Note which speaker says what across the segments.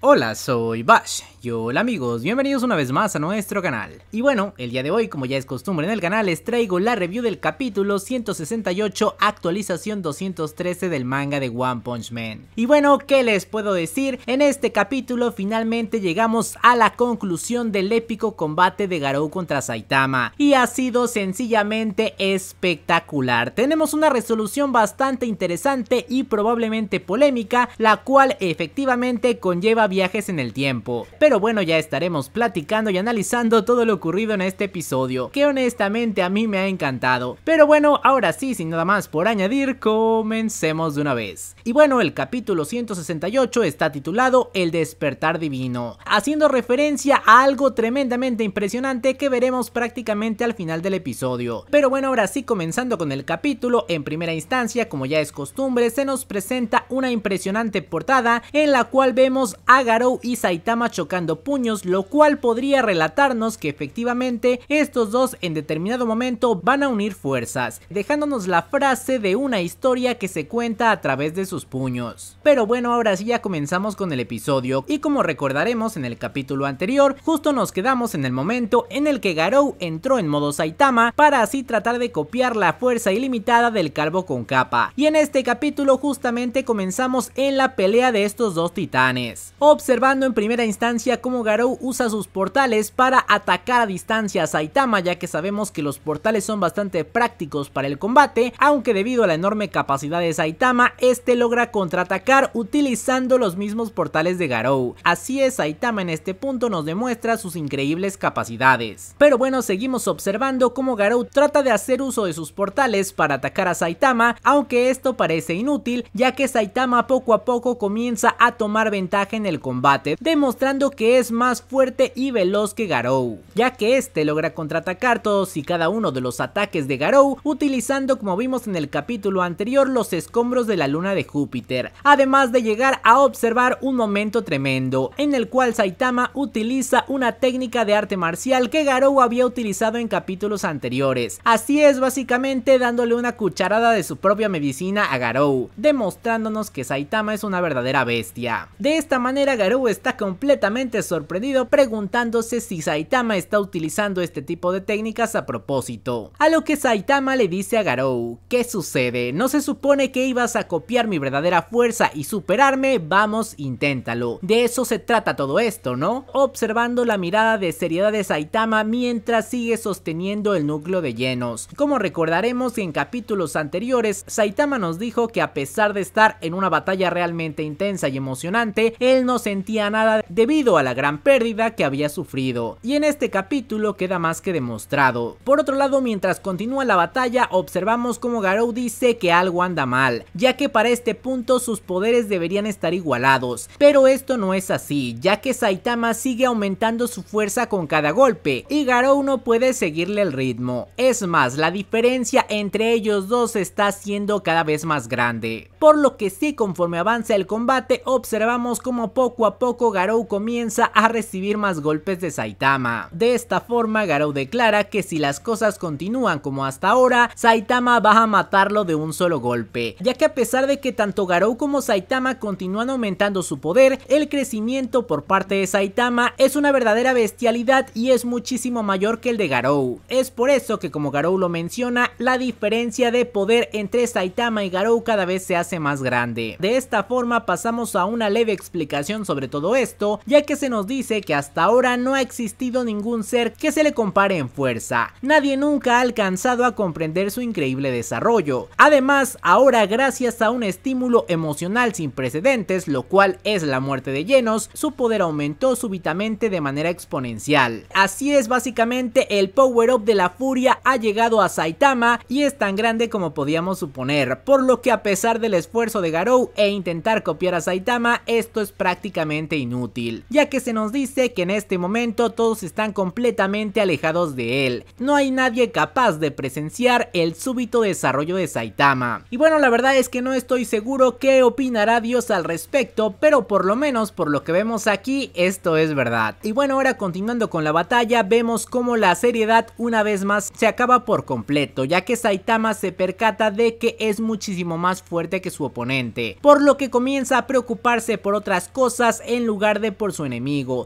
Speaker 1: Hola, soy Bash hola amigos, bienvenidos una vez más a nuestro canal. Y bueno, el día de hoy, como ya es costumbre en el canal, les traigo la review del capítulo 168, actualización 213 del manga de One Punch Man. Y bueno, ¿qué les puedo decir? En este capítulo finalmente llegamos a la conclusión del épico combate de Garou contra Saitama. Y ha sido sencillamente espectacular. Tenemos una resolución bastante interesante y probablemente polémica, la cual efectivamente conlleva viajes en el tiempo. Pero bueno, ya estaremos platicando y analizando todo lo ocurrido en este episodio, que honestamente a mí me ha encantado. Pero bueno, ahora sí, sin nada más por añadir, comencemos de una vez. Y bueno, el capítulo 168 está titulado El despertar divino, haciendo referencia a algo tremendamente impresionante que veremos prácticamente al final del episodio. Pero bueno, ahora sí, comenzando con el capítulo, en primera instancia, como ya es costumbre, se nos presenta una impresionante portada en la cual vemos a Garou y Saitama chocando puños, lo cual podría relatarnos que efectivamente estos dos en determinado momento van a unir fuerzas, dejándonos la frase de una historia que se cuenta a través de sus puños. Pero bueno, ahora sí ya comenzamos con el episodio, y como recordaremos en el capítulo anterior, justo nos quedamos en el momento en el que Garou entró en modo Saitama para así tratar de copiar la fuerza ilimitada del calvo con capa, y en este capítulo justamente comenzamos en la pelea de estos dos titanes, observando en primera instancia como cómo Garou usa sus portales para atacar a distancia a Saitama ya que sabemos que los portales son bastante prácticos para el combate, aunque debido a la enorme capacidad de Saitama, este logra contraatacar utilizando los mismos portales de Garou. Así es, Saitama en este punto nos demuestra sus increíbles capacidades. Pero bueno, seguimos observando cómo Garou trata de hacer uso de sus portales para atacar a Saitama, aunque esto parece inútil ya que Saitama poco a poco comienza a tomar ventaja en el combate, demostrando que es más fuerte y veloz que Garou, ya que este logra contraatacar todos y cada uno de los ataques de Garou utilizando como vimos en el capítulo anterior los escombros de la luna de Júpiter, además de llegar a observar un momento tremendo, en el cual Saitama utiliza una técnica de arte marcial que Garou había utilizado en capítulos anteriores, así es básicamente dándole una cucharada de su propia medicina a Garou, demostrándonos que Saitama es una verdadera bestia. De esta manera Garou está completamente sorprendido preguntándose si Saitama está utilizando este tipo de técnicas a propósito. A lo que Saitama le dice a Garou, ¿qué sucede? ¿No se supone que ibas a copiar mi verdadera fuerza y superarme? Vamos, inténtalo. De eso se trata todo esto, ¿no? Observando la mirada de seriedad de Saitama mientras sigue sosteniendo el núcleo de llenos. Como recordaremos en capítulos anteriores, Saitama nos dijo que a pesar de estar en una batalla realmente intensa y emocionante, él no sentía nada debido a la gran pérdida que había sufrido, y en este capítulo queda más que demostrado. Por otro lado, mientras continúa la batalla, observamos como Garou dice que algo anda mal, ya que para este punto sus poderes deberían estar igualados, pero esto no es así, ya que Saitama sigue aumentando su fuerza con cada golpe, y Garou no puede seguirle el ritmo. Es más, la diferencia entre ellos dos está siendo cada vez más grande. Por lo que sí, conforme avanza el combate, observamos como poco a poco Garou comienza a recibir más golpes de Saitama. De esta forma, Garou declara que si las cosas continúan como hasta ahora, Saitama va a matarlo de un solo golpe, ya que a pesar de que tanto Garou como Saitama continúan aumentando su poder, el crecimiento por parte de Saitama es una verdadera bestialidad y es muchísimo mayor que el de Garou. Es por eso que como Garou lo menciona, la diferencia de poder entre Saitama y Garou cada vez se hace más grande. De esta forma pasamos a una leve explicación sobre todo esto, ya que se nos dice que hasta ahora no ha existido ningún ser que se le compare en fuerza. Nadie nunca ha alcanzado a comprender su increíble desarrollo. Además, ahora gracias a un estímulo emocional sin precedentes, lo cual es la muerte de llenos, su poder aumentó súbitamente de manera exponencial. Así es básicamente el power-up de la furia ha llegado a Saitama y es tan grande como podíamos suponer, por lo que a pesar del esfuerzo de Garou e intentar copiar a Saitama, esto es prácticamente inútil, ya que se nos dice que en este momento todos están completamente alejados de él. No hay nadie capaz de presenciar el súbito desarrollo de Saitama. Y bueno, la verdad es que no estoy seguro qué opinará Dios al respecto, pero por lo menos por lo que vemos aquí, esto es verdad. Y bueno, ahora continuando con la batalla, vemos cómo la seriedad una vez más se acaba por completo, ya que Saitama se percata de que es muchísimo más fuerte que su oponente, por lo que comienza a preocuparse por otras cosas en lugar de por su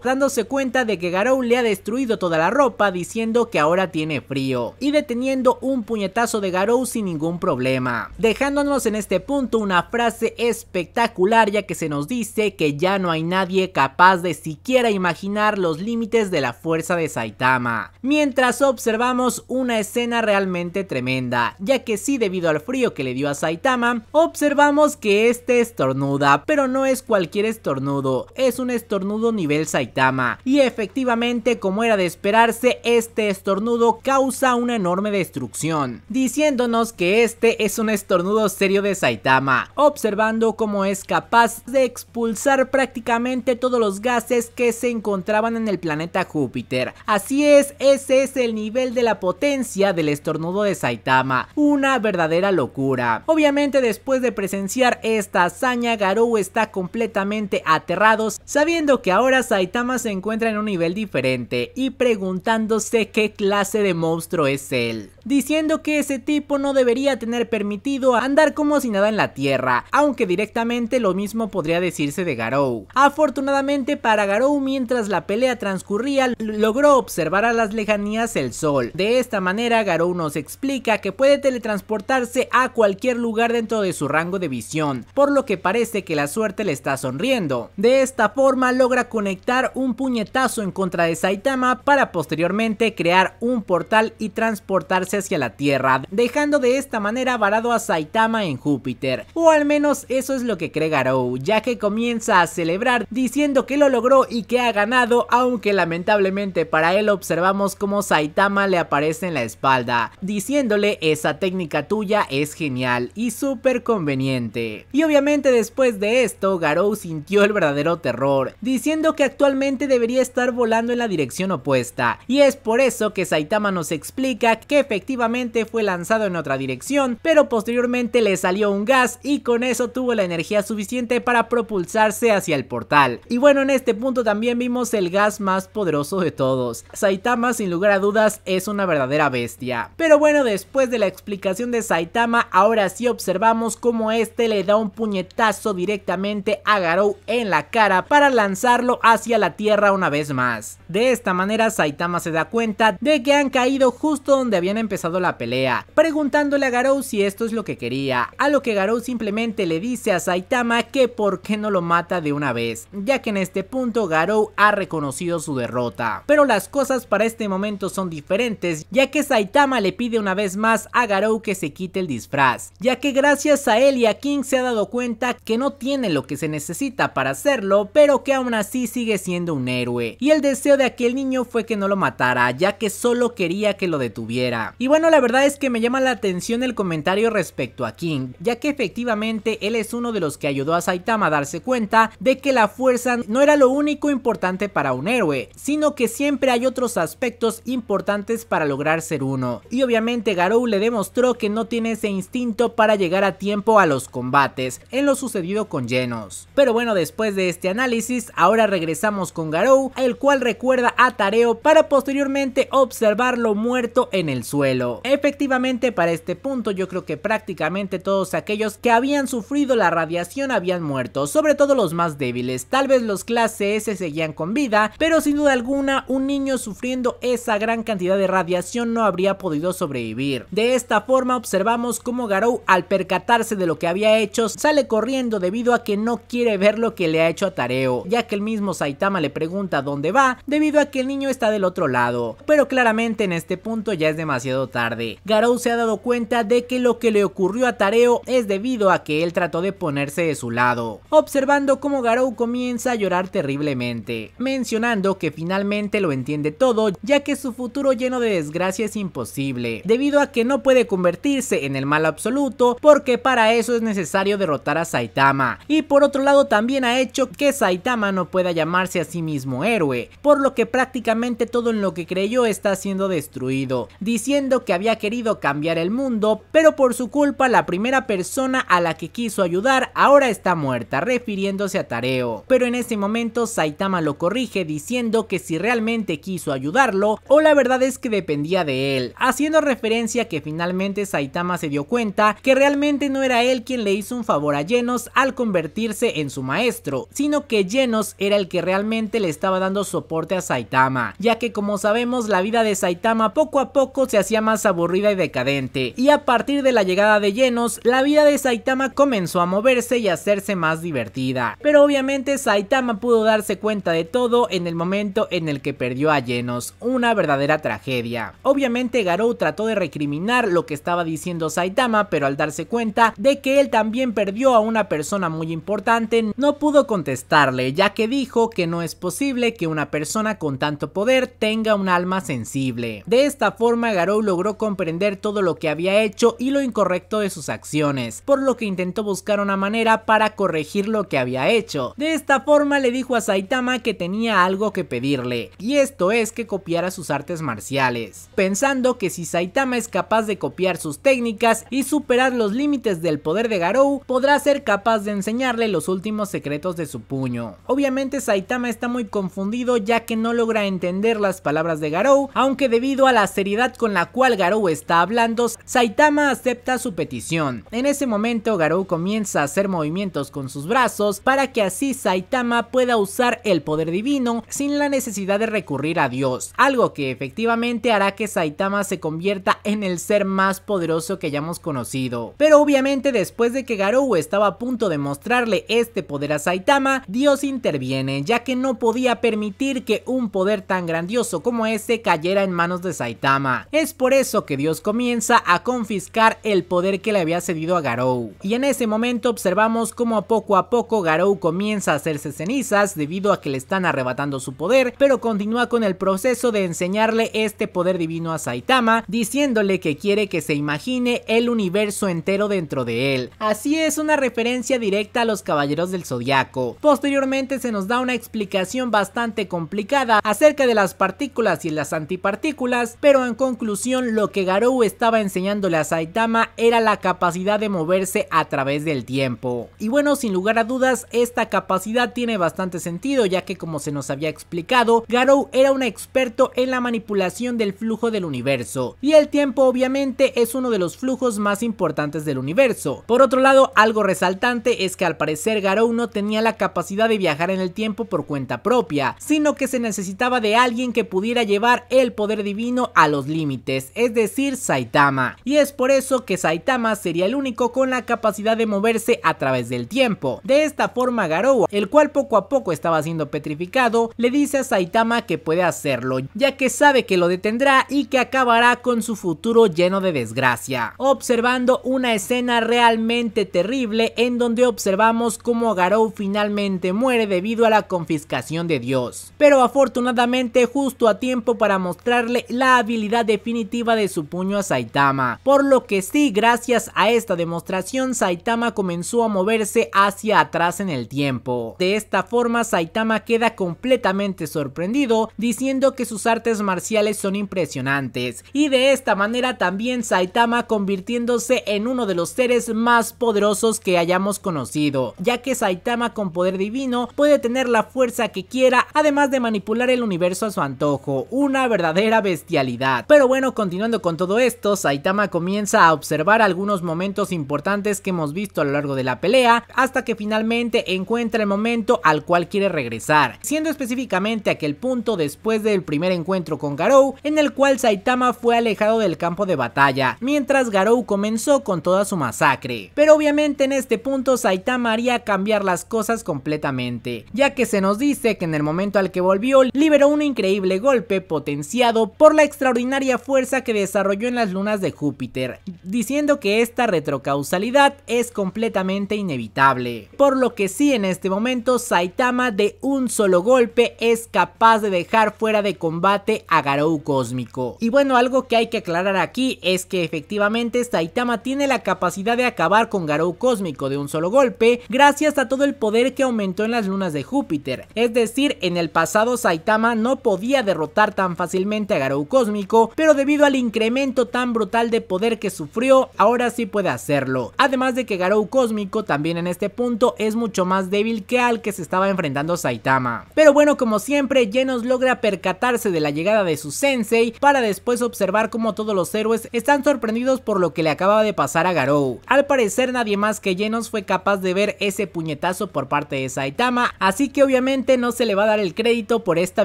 Speaker 1: dándose cuenta de que Garou le ha destruido toda la ropa diciendo que ahora tiene frío y deteniendo un puñetazo de Garou sin ningún problema, dejándonos en este punto una frase espectacular ya que se nos dice que ya no hay nadie capaz de siquiera imaginar los límites de la fuerza de Saitama, mientras observamos una escena realmente tremenda, ya que sí debido al frío que le dio a Saitama, observamos que este estornuda, pero no es cualquier estornudo, es un estornudo nivel Saitama. Y efectivamente, como era de esperarse, este estornudo causa una enorme destrucción, diciéndonos que este es un estornudo serio de Saitama, observando cómo es capaz de expulsar prácticamente todos los gases que se encontraban en el planeta Júpiter. Así es, ese es el nivel de la potencia del estornudo de Saitama, una verdadera locura. Obviamente después de presenciar esta hazaña, Garou está completamente aterrado sabiendo que ahora Saitama se encuentra en un nivel diferente y preguntándose qué clase de monstruo es él, diciendo que ese tipo no debería tener permitido andar como si nada en la tierra, aunque directamente lo mismo podría decirse de Garou. Afortunadamente para Garou mientras la pelea transcurría logró observar a las lejanías el sol, de esta manera Garou nos explica que puede teletransportarse a cualquier lugar dentro de su rango de visión, por lo que parece que la suerte le está sonriendo. De esta forma logra conectar un puñetazo en contra de Saitama para posteriormente crear un portal y transportarse hacia la Tierra, dejando de esta manera varado a Saitama en Júpiter. O al menos eso es lo que cree Garou, ya que comienza a celebrar diciendo que lo logró y que ha ganado, aunque lamentablemente para él observamos como Saitama le aparece en la espalda, diciéndole esa técnica tuya es genial y súper conveniente. Y obviamente después de esto, Garou sintió el verdadero terror, diciendo que actualmente debería estar volando en la dirección opuesta. Y es por eso que Saitama nos explica que efectivamente fue lanzado en otra dirección, pero posteriormente le salió un gas y con eso tuvo la energía suficiente para propulsarse hacia el portal. Y bueno, en este punto también vimos el gas más poderoso de todos. Saitama sin lugar a dudas es una verdadera bestia. Pero bueno, después de la explicación de Saitama, ahora sí observamos cómo este le da un puñetazo directamente a Garou en la cara para lanzarlo hacia la Tierra una vez más. De esta manera Saitama se da cuenta de que han caído justo donde habían empezado la pelea, preguntándole a Garou si esto es lo que quería, a lo que Garou simplemente le dice a Saitama que por qué no lo mata de una vez, ya que en este punto Garou ha reconocido su derrota. Pero las cosas para este momento son diferentes, ya que Saitama le pide una vez más a Garou que se quite el disfraz, ya que gracias a él y a King se ha dado cuenta que no tiene lo que se necesita para hacerlo, pero que aún así sigue siendo un héroe. Y el deseo de aquel niño fue que no lo matara, ya que solo quería que lo detuviera. Y bueno, la verdad es que me llama la atención el comentario respecto a King, ya que efectivamente él es uno de los que ayudó a Saitama a darse cuenta de que la fuerza no era lo único importante para un héroe, sino que siempre hay otros aspectos importantes para lograr ser uno. Y obviamente Garou le demostró que no tiene ese instinto para llegar a tiempo a los combates, en lo sucedido con Genos. Pero bueno, después de este análisis, ahora regresamos con Garou, el cual recuerda a Tareo para posteriormente observarlo muerto en el suelo. Efectivamente para este punto yo creo que prácticamente todos aquellos que habían sufrido la radiación habían muerto, sobre todo los más débiles, tal vez los clases S seguían con vida, pero sin duda alguna un niño sufriendo esa gran cantidad de radiación no habría podido sobrevivir. De esta forma observamos cómo Garou al percatarse de lo que había hecho sale corriendo debido a que no quiere ver lo que le ha hecho a Tareo, ya que el mismo Saitama le pregunta dónde va, debido a que el niño está del otro lado, pero claramente en este punto ya es demasiado tarde. Garou se ha dado cuenta de que lo que le ocurrió a Tareo es debido a que él trató de ponerse de su lado, observando cómo Garou comienza a llorar terriblemente, mencionando que finalmente lo entiende todo, ya que su futuro lleno de desgracia es imposible, debido a que no puede convertirse en el mal absoluto, porque para eso es necesario derrotar a Saitama, y por otro lado también ha hecho que Saitama no pueda llamarse a sí mismo héroe, por lo que prácticamente todo en lo que creyó está siendo destruido, diciendo que había querido cambiar el mundo, pero por su culpa la primera persona a la que quiso ayudar ahora está muerta, refiriéndose a Tareo. Pero en ese momento Saitama lo corrige diciendo que si realmente quiso ayudarlo o la verdad es que dependía de él, haciendo referencia que finalmente Saitama se dio cuenta que realmente no era él quien le hizo un favor a Genos al convertirse en su maestro, sino que Genos era el que realmente le estaba dando soporte a Saitama, ya que como sabemos la vida de Saitama poco a poco se hacía más aburrida y decadente, y a partir de la llegada de Genos la vida de Saitama comenzó a moverse y a hacerse más divertida. Pero obviamente Saitama pudo darse cuenta de todo en el momento en el que perdió a Genos, una verdadera tragedia. Obviamente Garou trató de recriminar lo que estaba diciendo Saitama, pero al darse cuenta de que él también perdió a una persona muy importante, no pudo contestarle, ya que dijo que no es posible que una persona con tanto poder tenga un alma sensible. De esta forma, Garou logró comprender todo lo que había hecho y lo incorrecto de sus acciones, por lo que intentó buscar una manera para corregir lo que había hecho. De esta forma le dijo a Saitama que tenía algo que pedirle, y esto es que copiara sus artes marciales, pensando que si Saitama es capaz de copiar sus técnicas y superar los límites del poder de Garou, podrá ser capaz de enseñarle los últimos secretos de su puño. Obviamente Saitama está muy confundido ya que no logra entender las palabras de Garou, aunque debido a la seriedad con la cual Garou está hablando, Saitama acepta su petición. En ese momento Garou comienza a hacer movimientos con sus brazos para que así Saitama pueda usar el poder divino sin la necesidad de recurrir a Dios, algo que efectivamente hará que Saitama se convierta en el ser más poderoso que hayamos conocido. Pero obviamente después de que Garou estaba a punto de mostrarle este poder a Saitama, Dios interviene ya que no podía permitir que un poder tan grandioso como este cayera en manos de Saitama. Es por eso que Dios comienza a confiscar el poder que le había cedido a Garou. Y en ese momento observamos cómo poco a poco Garou comienza a hacerse cenizas debido a que le están arrebatando su poder, pero continúa con el proceso de enseñarle este poder divino a Saitama, diciéndole que quiere que se imagine el universo entero dentro de él. Así es una referencia directa a los Caballeros del Zodiaco. Posteriormente se nos da una explicación bastante complicada acerca de las partículas y las antipartículas, pero en conclusión lo que Garou estaba enseñándole a Saitama era la capacidad de moverse a través del tiempo. Y bueno, sin lugar a dudas, esta capacidad tiene bastante sentido, ya que como se nos había explicado, Garou era un experto en la manipulación del flujo del universo, y el tiempo obviamente es uno de los flujos más importantes del universo. Por otro lado, algo resaltante es que al parecer Garou no tenía la capacidad de viajar en el tiempo por cuenta propia, sino que se necesitaba de alguien que pudiera llevar el poder divino a los límites, es decir, Saitama. Y es por eso que Saitama sería el único con la capacidad de moverse a través del tiempo. De esta forma Garou, el cual poco a poco estaba siendo petrificado, le dice a Saitama que puede hacerlo, ya que sabe que lo detendrá y que acabará con su futuro lleno de desgracia. Observando una escena realmente terrible en donde observamos cómo Garou finalmente muere debido a la confiscación de Dios. Pero afortunadamente justo a tiempo para mostrarle la habilidad definitiva de su puño a Saitama. Por lo que sí, gracias a esta demostración Saitama comenzó a moverse hacia atrás en el tiempo. De esta forma Saitama queda completamente sorprendido diciendo que sus artes marciales son impresionantes. Y de esta manera también Saitama convirtiéndose en uno de los seres más poderosos que hayamos conocido. Ya que Saitama con poder divino puede tener la fuerza que quiera, además de manipular el universo a su antojo, una verdadera bestialidad. Pero bueno, continuando con todo esto, Saitama comienza a observar algunos momentos importantes que hemos visto a lo largo de la pelea, hasta que finalmente encuentra el momento al cual quiere regresar, siendo específicamente aquel punto después del primer encuentro con Garou, en el cual Saitama fue alejado del campo de batalla, mientras Garou comenzó con toda su masacre. Pero obviamente en este punto Saitama haría cambiar las cosas completamente, ya que se nos dice que en el momento al que volvió liberó un increíble golpe potenciado por la extraordinaria fuerza que desarrolló en las lunas de Júpiter, diciendo que esta retrocausalidad es completamente inevitable. Por lo que sí en este momento Saitama de un solo golpe es capaz de dejar fuera de combate a Garou Cósmico. Y bueno, algo que hay que aclarar aquí es que efectivamente Saitama tiene la capacidad de acabar con Garou Cósmico de un solo golpe gracias a todo el poder que aumentó en las lunas de Júpiter. Es decir, en el pasado Saitama no podía derrotar tan fácilmente a Garou Cósmico, pero debido al incremento tan brutal de poder que sufrió, ahora sí puede hacerlo. Además de que Garou Cósmico también en este punto es mucho más débil que al que se estaba enfrentando Saitama. Pero bueno, como siempre, Genos logra percatarse de la llegada de su sensei para después observar cómo todos los héroes están sorprendidos por lo que le acababa de pasar a Garou. Al parecer nadie más que Genos fue capaz de ver ese puñetazo por parte de Saitama, así así que obviamente no se le va a dar el crédito por esta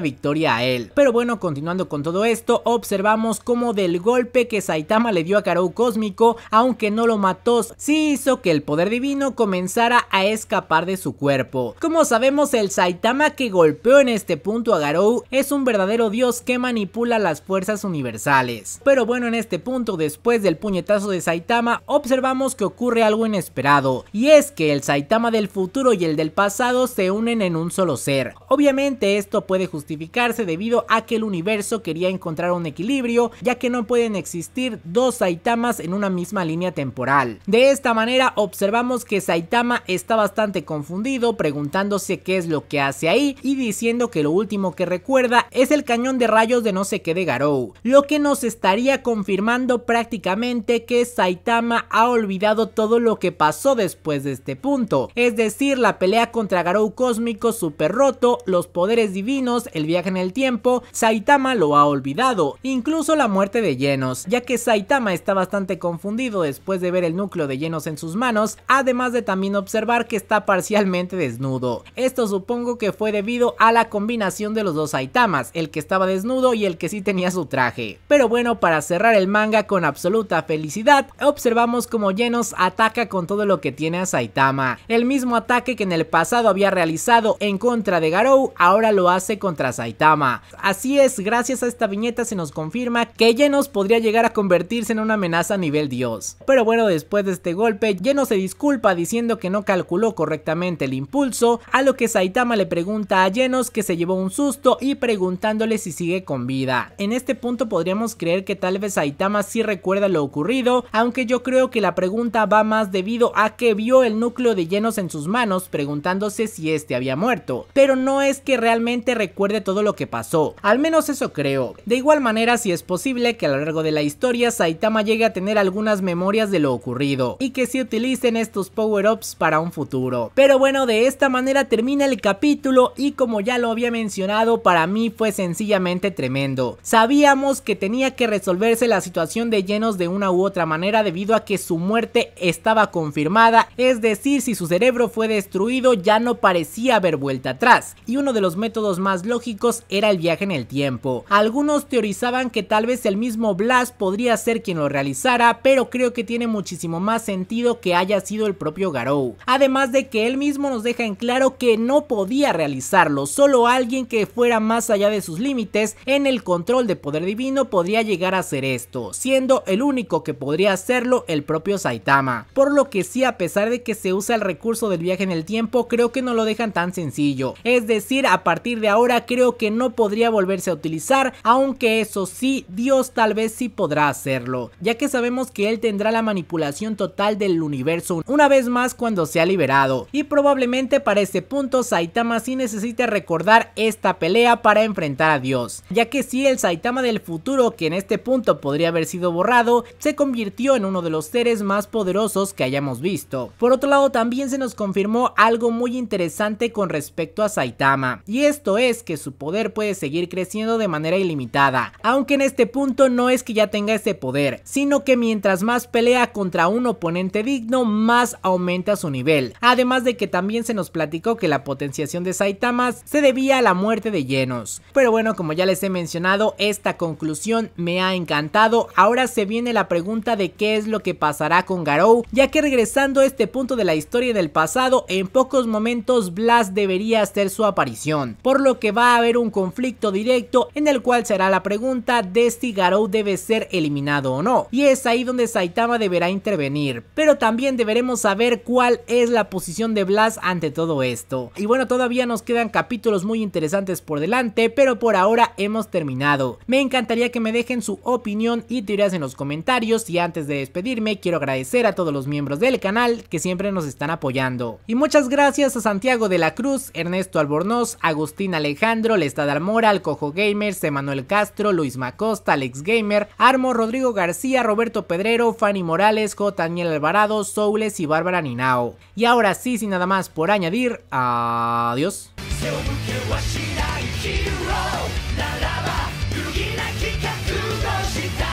Speaker 1: victoria a él. Pero bueno, continuando con todo esto, observamos cómo del golpe que Saitama le dio a Garou Cósmico, aunque no lo mató, sí hizo que el poder divino comenzara a escapar de su cuerpo. Como sabemos, el Saitama que golpeó en este punto a Garou es un verdadero dios que manipula las fuerzas universales. Pero bueno, en este punto, después del puñetazo de Saitama, observamos que ocurre algo inesperado, y es que el Saitama del futuro y el del pasado se unen en un solo ser. Obviamente esto puede justificarse debido a que el universo quería encontrar un equilibrio, ya que no pueden existir dos Saitamas en una misma línea temporal. De esta manera observamos que Saitama está bastante confundido preguntándose qué es lo que hace ahí y diciendo que lo último que recuerda es el cañón de rayos de no sé qué de Garou, lo que nos estaría confirmando prácticamente que Saitama ha olvidado todo lo que pasó después de este punto, es decir la pelea contra Garou Cosmic super roto, los poderes divinos, el viaje en el tiempo, Saitama lo ha olvidado, incluso la muerte de Genos, ya que Saitama está bastante confundido después de ver el núcleo de Genos en sus manos, además de también observar que está parcialmente desnudo. Esto supongo que fue debido a la combinación de los dos Saitamas, el que estaba desnudo y el que sí tenía su traje. Pero bueno, para cerrar el manga con absoluta felicidad, observamos como Genos ataca con todo lo que tiene a Saitama, el mismo ataque que en el pasado había realizado en contra de Garou, ahora lo hace contra Saitama. Así es, gracias a esta viñeta se nos confirma que Genos podría llegar a convertirse en una amenaza a nivel dios. Pero bueno, después de este golpe, Genos se disculpa diciendo que no calculó correctamente el impulso, a lo que Saitama le pregunta a Genos que se llevó un susto y preguntándole si sigue con vida. En este punto podríamos creer que tal vez Saitama sí recuerda lo ocurrido, aunque yo creo que la pregunta va más debido a que vio el núcleo de Genos en sus manos preguntándose si este había muerto, pero no es que realmente recuerde todo lo que pasó, al menos eso creo. De igual manera, si es posible que a lo largo de la historia Saitama llegue a tener algunas memorias de lo ocurrido y que se utilicen estos power-ups para un futuro. Pero bueno, de esta manera termina el capítulo y como ya lo había mencionado, para mí fue sencillamente tremendo. Sabíamos que tenía que resolverse la situación de llenos de una u otra manera debido a que su muerte estaba confirmada, es decir, si su cerebro fue destruido ya no parecía vuelta atrás, y uno de los métodos más lógicos era el viaje en el tiempo. Algunos teorizaban que tal vez el mismo Blast podría ser quien lo realizara, pero creo que tiene muchísimo más sentido que haya sido el propio Garou. Además de que él mismo nos deja en claro que no podía realizarlo, solo alguien que fuera más allá de sus límites en el control de poder divino podría llegar a hacer esto, siendo el único que podría hacerlo el propio Saitama. Por lo que sí, a pesar de que se usa el recurso del viaje en el tiempo, creo que no lo dejan tan sencillo. Es decir, a partir de ahora creo que no podría volverse a utilizar, aunque eso sí, Dios tal vez sí podrá hacerlo, ya que sabemos que él tendrá la manipulación total del universo una vez más cuando sea liberado. Y probablemente para este punto Saitama sí necesite recordar esta pelea para enfrentar a Dios, ya que si el Saitama del futuro, que en este punto podría haber sido borrado, se convirtió en uno de los seres más poderosos que hayamos visto. Por otro lado, también se nos confirmó algo muy interesante con respecto a Saitama, y esto es que su poder puede seguir creciendo de manera ilimitada, aunque en este punto no es que ya tenga ese poder, sino que mientras más pelea contra un oponente digno, más aumenta su nivel, además de que también se nos platicó que la potenciación de Saitama se debía a la muerte de llenos. Pero bueno, como ya les he mencionado, esta conclusión me ha encantado, ahora se viene la pregunta de qué es lo que pasará con Garou, ya que regresando a este punto de la historia del pasado, en pocos momentos Blas debería hacer su aparición, por lo que va a haber un conflicto directo en el cual será la pregunta de si Garou debe ser eliminado o no, y es ahí donde Saitama deberá intervenir, pero también deberemos saber cuál es la posición de Blas ante todo esto. Y bueno, todavía nos quedan capítulos muy interesantes por delante, pero por ahora hemos terminado. Me encantaría que me dejen su opinión y teorías en los comentarios y antes de despedirme quiero agradecer a todos los miembros del canal que siempre nos están apoyando. Y muchas gracias a Santiago de la Cruz, Ernesto Albornoz, Agustín Alejandro, Lestad Mora, Alcojo Gamers, Emanuel Castro, Luis Macosta, Alex Gamer, Armo, Rodrigo García, Roberto Pedrero, Fanny Morales, J. Daniel Alvarado, Soules y Bárbara Ninao. Y ahora sí, sin nada más por añadir, adiós.